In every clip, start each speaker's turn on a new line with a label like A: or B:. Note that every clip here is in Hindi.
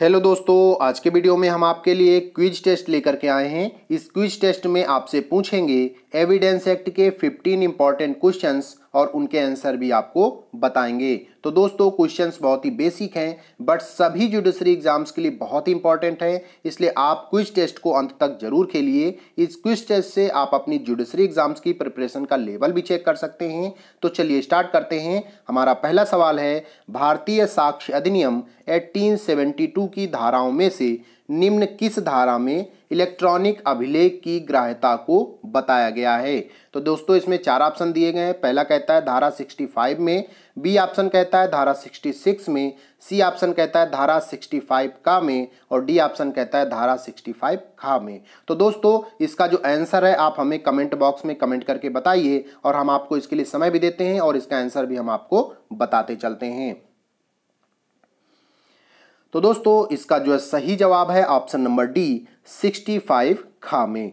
A: हेलो दोस्तों आज के वीडियो में हम आपके लिए क्विज टेस्ट लेकर के आए हैं इस क्विज टेस्ट में आपसे पूछेंगे एविडेंस एक्ट के 15 इंपॉर्टेंट क्वेश्चंस और उनके आंसर भी आपको बताएंगे तो दोस्तों क्वेश्चंस बहुत ही बेसिक हैं बट सभी जुडिशरी एग्जाम्स के लिए बहुत ही इंपॉर्टेंट है इसलिए आप क्विज टेस्ट को अंत तक जरूर खेलिए इस क्विज टेस्ट से आप अपनी जुडिशरी एग्जाम्स की प्रिपरेशन का लेवल भी चेक कर सकते हैं तो चलिए स्टार्ट करते हैं हमारा पहला सवाल है भारतीय साक्ष्य अधिनियम 1872 की धाराओं में से निम्न किस धारा में इलेक्ट्रॉनिक अभिलेख की ग्राह्यता को बताया गया है तो दोस्तों इसमें चार ऑप्शन दिए गए हैं पहला कहता है धारा 65 में बी ऑप्शन कहता है धारा 66 में सी ऑप्शन कहता है धारा 65 का में और डी ऑप्शन कहता है धारा 65 खा में तो दोस्तों इसका जो आंसर है आप हमें कमेंट बॉक्स में कमेंट करके बताइए और हम आपको इसके लिए समय भी देते हैं और इसका आंसर भी हम आपको बताते चलते हैं तो दोस्तों इसका जो है सही जवाब है option number D sixty five खामे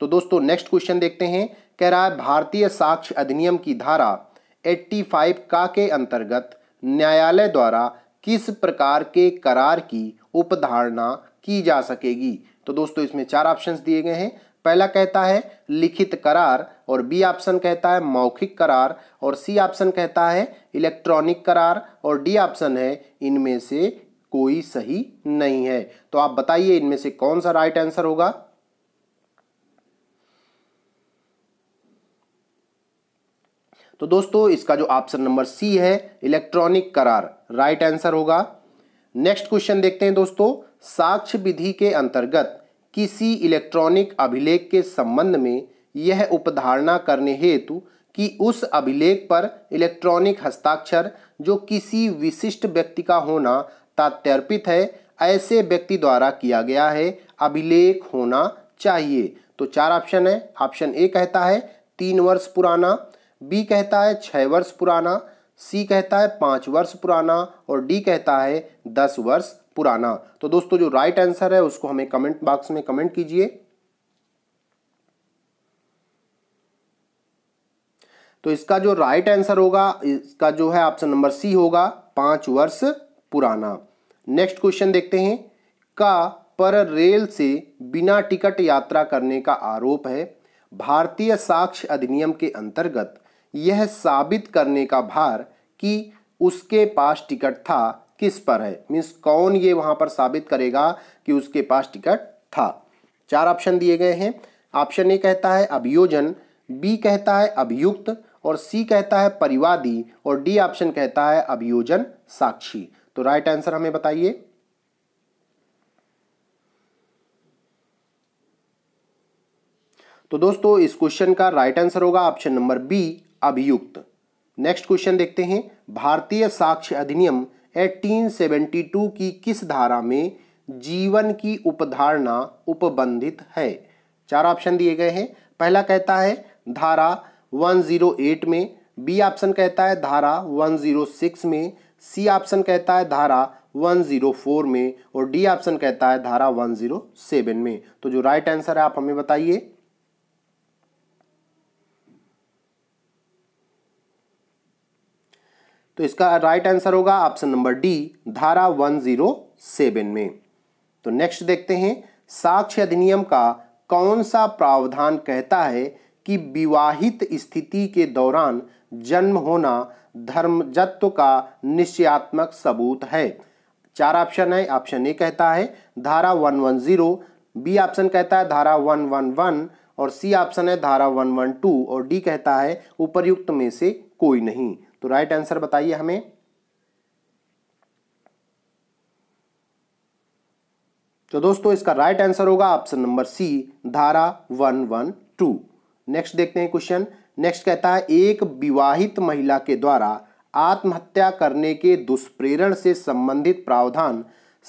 A: तो दोस्तों नेक्स्ट क्वेश्चन देखते हैं कह रहा है भारतीय साक्ष्य अधिनियम की धारा 85 का के अंतर्गत न्यायालय द्वारा किस प्रकार के करार की उपधारणा की जा सकेगी तो दोस्तों इसमें चार ऑप्शंस दिए गए हैं पहला कहता है लिखित करार और बी ऑप्शन कहता है मौखिक करार और सी ऑप्शन कहता है इलेक्ट्रॉनिक करार और डी ऑप्शन है इनमें से कोई सही नहीं है तो आप बताइए इनमें से कौन सा राइट आंसर होगा तो दोस्तों इसका जो ऑप्शन नंबर सी है इलेक्ट्रॉनिक करार राइट आंसर होगा नेक्स्ट क्वेश्चन देखते हैं दोस्तों साक्ष्य विधि के अंतर्गत किसी इलेक्ट्रॉनिक अभिलेख के संबंध में यह उपधारणा करने हेतु कि उस अभिलेख पर इलेक्ट्रॉनिक हस्ताक्षर जो किसी विशिष्ट व्यक्ति का होना तात्यर्पित है ऐसे व्यक्ति द्वारा किया गया है अभिलेख होना चाहिए तो चार ऑप्शन है ऑप्शन ए कहता है तीन वर्ष पुराना बी कहता है छः वर्ष पुराना सी कहता है पाँच वर्ष पुराना और डी कहता है दस वर्ष पुराना तो दोस्तों जो राइट आंसर है उसको हमें कमेंट बॉक्स में कमेंट कीजिए तो इसका जो राइट आंसर होगा इसका जो है ऑप्शन नंबर सी होगा पांच वर्ष पुराना नेक्स्ट क्वेश्चन देखते हैं का पर रेल से बिना टिकट यात्रा करने का आरोप है भारतीय साक्ष्य अधिनियम के अंतर्गत यह साबित करने का भार कि उसके पास टिकट था किस पर है मीन्स कौन ये वहाँ पर साबित करेगा कि उसके पास टिकट था चार ऑप्शन दिए गए हैं ऑप्शन ए कहता है अभियोजन बी कहता है अभियुक्त और सी कहता है परिवादी और डी ऑप्शन कहता है अभियोजन साक्षी तो राइट आंसर हमें बताइए तो दोस्तों इस क्वेश्चन का राइट आंसर होगा ऑप्शन नंबर बी अभियुक्त नेक्स्ट क्वेश्चन देखते हैं भारतीय साक्ष्य अधिनियम 1872 की किस धारा में जीवन की उपधारणा उपबंधित है चार ऑप्शन दिए गए हैं पहला कहता है धारा 108 में बी ऑप्शन कहता है धारा 106 में सी ऑप्शन कहता है धारा 104 में और डी ऑप्शन कहता है धारा 107 में तो जो राइट आंसर है आप हमें बताइए तो इसका राइट आंसर होगा ऑप्शन नंबर डी धारा 107 में तो नेक्स्ट देखते हैं साक्ष्य अधिनियम का कौन सा प्रावधान कहता है कि विवाहित स्थिति के दौरान जन्म होना धर्मजत्व का निश्चयात्मक सबूत है चार ऑप्शन है ऑप्शन ए कहता है धारा one one zero B option कहता है धारा वन वन वन और सी ऑप्शन है धारा वन वन टू और डी कहता है उपर्युक्त में से कोई नहीं तो राइट आंसर बताइए हमें तो दोस्तों इसका राइट आंसर होगा ऑप्शन नंबर सी धारा वन वन टू नेक्स्ट देखते हैं क्वेश्चन नेक्स्ट कहता है एक विवाहित महिला के द्वारा आत्महत्या करने के दुष्प्रेरण से संबंधित प्रावधान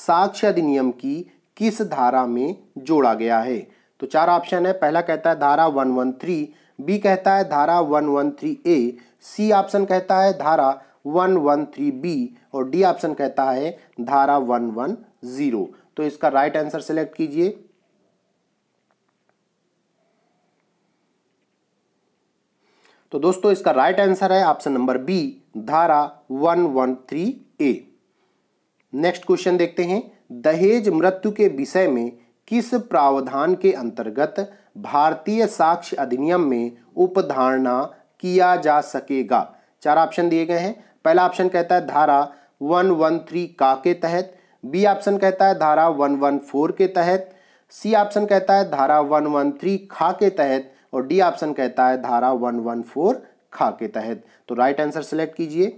A: साक्ष्य अधिनियम की किस धारा में जोड़ा गया है तो चार ऑप्शन है पहला कहता है धारा वन वन थ्री बी कहता है धारा one one three A C option कहता है धारा वन वन थ्री बी और डी ऑप्शन कहता है धारा वन वन जीरो तो इसका राइट आंसर सेलेक्ट कीजिए तो दोस्तों इसका राइट आंसर है ऑप्शन नंबर बी धारा 113 ए नेक्स्ट क्वेश्चन देखते हैं दहेज मृत्यु के विषय में किस प्रावधान के अंतर्गत भारतीय साक्ष्य अधिनियम में उपधारणा किया जा सकेगा चार ऑप्शन दिए गए हैं पहला ऑप्शन कहता है धारा 113 का के तहत बी ऑप्शन कहता है धारा 114 के तहत सी ऑप्शन कहता है धारा 113 खा के तहत और डी ऑप्शन कहता है धारा वन वन फोर खा के तहत तो राइट आंसर सेलेक्ट कीजिए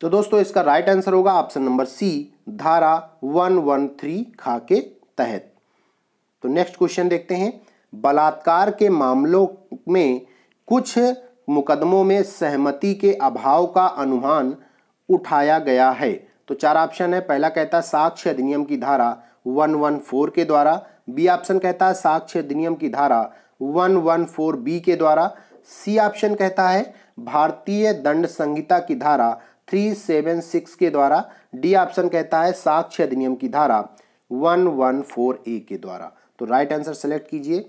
A: तो दोस्तों इसका राइट आंसर होगा ऑप्शन नंबर सी धारा वन वन थ्री खा के तहत तो नेक्स्ट क्वेश्चन देखते हैं बलात्कार के मामलों में कुछ मुकदमों में सहमति के अभाव का अनुमान उठाया गया है तो चार ऑप्शन है पहला कहता है साक्ष्य अधिनियम की धारा 114 के द्वारा बी ऑप्शन कहता है साक्ष्य अधिनियम की धारा 114 बी के द्वारा सी ऑप्शन कहता है भारतीय दंड संहिता की धारा 376 के द्वारा डी ऑप्शन कहता है साक्ष्य अधिनियम की धारा 114 ए के द्वारा तो राइट आंसर सेलेक्ट कीजिए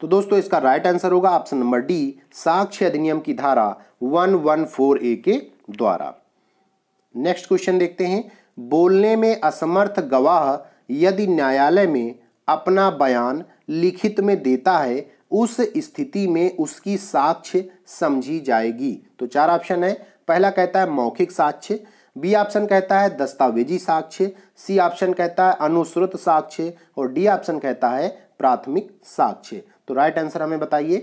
A: तो दोस्तों इसका राइट आंसर होगा ऑप्शन नंबर डी साक्ष्य अधिनियम की धारा 114 ए के द्वारा नेक्स्ट क्वेश्चन देखते हैं बोलने में असमर्थ गवाह यदि न्यायालय में अपना बयान लिखित में देता है उस स्थिति में उसकी साक्ष्य समझी जाएगी तो चार ऑप्शन है पहला कहता है मौखिक साक्ष्य बी ऑप्शन कहता है दस्तावेजी साक्ष्य सी ऑप्शन कहता है अनुसृत साक्ष्य और डी ऑप्शन कहता है प्राथमिक साक्ष्य तो राइट आंसर हमें बताइए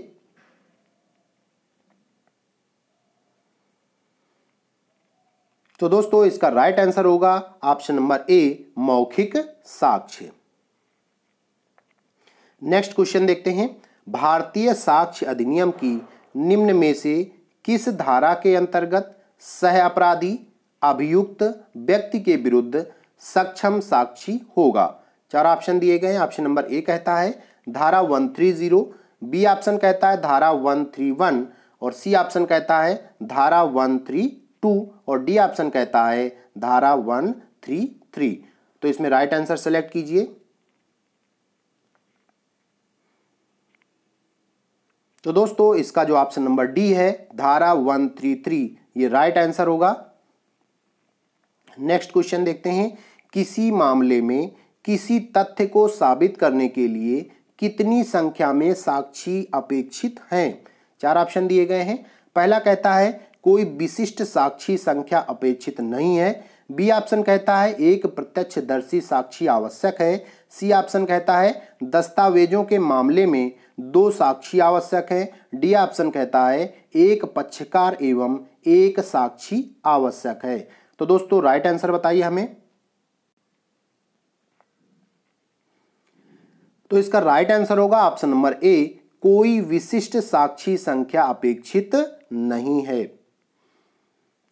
A: तो दोस्तों इसका राइट आंसर होगा ऑप्शन नंबर ए मौखिक साक्ष्य नेक्स्ट क्वेश्चन देखते हैं भारतीय साक्ष्य अधिनियम की निम्न में से किस धारा के अंतर्गत सह अपराधी अभियुक्त व्यक्ति के विरुद्ध सक्षम साक्षी होगा चार ऑप्शन दिए गए हैं ऑप्शन नंबर ए कहता है धारा one three zero B option कहता है धारा वन थ्री वन और सी ऑप्शन कहता है धारा वन थ्री टू और डी ऑप्शन कहता है धारा वन थ्री थ्री तो इसमें राइट आंसर सेलेक्ट कीजिए तो दोस्तों इसका जो ऑप्शन नंबर डी है धारा वन थ्री थ्री ये राइट आंसर होगा नेक्स्ट क्वेश्चन देखते हैं किसी मामले में किसी तथ्य को साबित करने के लिए कितनी संख्या में साक्षी अपेक्षित हैं चार ऑप्शन दिए गए हैं पहला कहता है कोई विशिष्ट साक्षी संख्या अपेक्षित नहीं है बी ऑप्शन कहता है एक प्रत्यक्षदर्शी साक्षी आवश्यक है सी ऑप्शन कहता है दस्तावेजों के मामले में दो साक्षी आवश्यक है डी ऑप्शन कहता है एक पक्षकार एवं एक साक्षी आवश्यक है तो दोस्तों राइट आंसर बताइए हमें तो इसका राइट आंसर होगा ऑप्शन नंबर ए कोई विशिष्ट साक्षी संख्या अपेक्षित नहीं है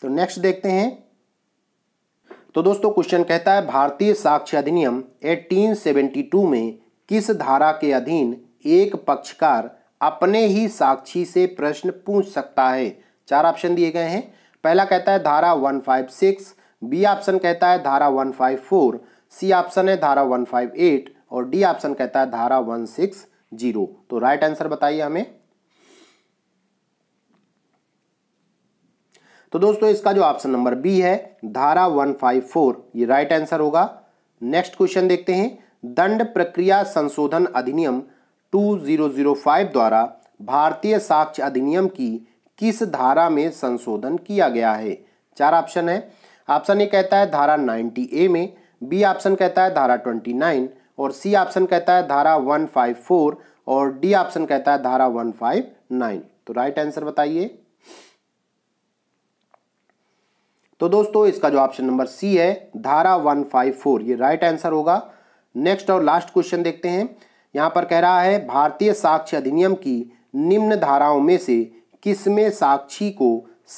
A: तो नेक्स्ट देखते हैं तो दोस्तों क्वेश्चन कहता है भारतीय साक्ष्य अधिनियम 1872 में किस धारा के अधीन एक पक्षकार अपने ही साक्षी से प्रश्न पूछ सकता है चार ऑप्शन दिए गए हैं पहला कहता है धारा 156 बी ऑप्शन कहता है धारा 154 सी ऑप्शन है धारा 158 और डी ऑप्शन कहता है धारा वन सिक्स जीरो तो राइट आंसर बताइए हमें तो दोस्तों इसका जो ऑप्शन नंबर बी है धारा 154 ये राइट आंसर होगा नेक्स्ट क्वेश्चन देखते हैं दंड प्रक्रिया संशोधन अधिनियम 2005 द्वारा भारतीय साक्ष्य अधिनियम की किस धारा में संशोधन किया गया है चार ऑप्शन है ऑप्शन ए कहता है धारा 90 ए में बी ऑप्शन कहता है धारा 29 और सी ऑप्शन कहता है धारा 154 और डी ऑप्शन कहता है धारा 159 तो राइट आंसर बताइए तो दोस्तों इसका जो ऑप्शन नंबर सी है धारा 154 ये राइट आंसर होगा नेक्स्ट और लास्ट क्वेश्चन देखते हैं यहां पर कह रहा है भारतीय साक्ष्य अधिनियम की निम्न धाराओं में से किसमें साक्षी को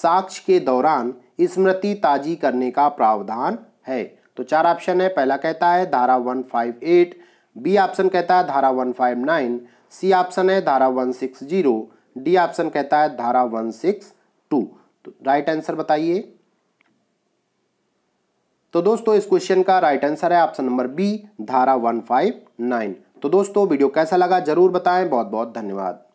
A: साक्ष्य के दौरान स्मृति ताजी करने का प्रावधान है तो चार ऑप्शन है पहला कहता है धारा 158 बी ऑप्शन कहता है धारा 159 सी ऑप्शन है धारा 160 डी ऑप्शन कहता है धारा 162 तो राइट आंसर बताइए तो दोस्तों इस क्वेश्चन का राइट आंसर है ऑप्शन नंबर बी धारा 159 तो दोस्तों वीडियो कैसा लगा जरूर बताएं बहुत बहुत धन्यवाद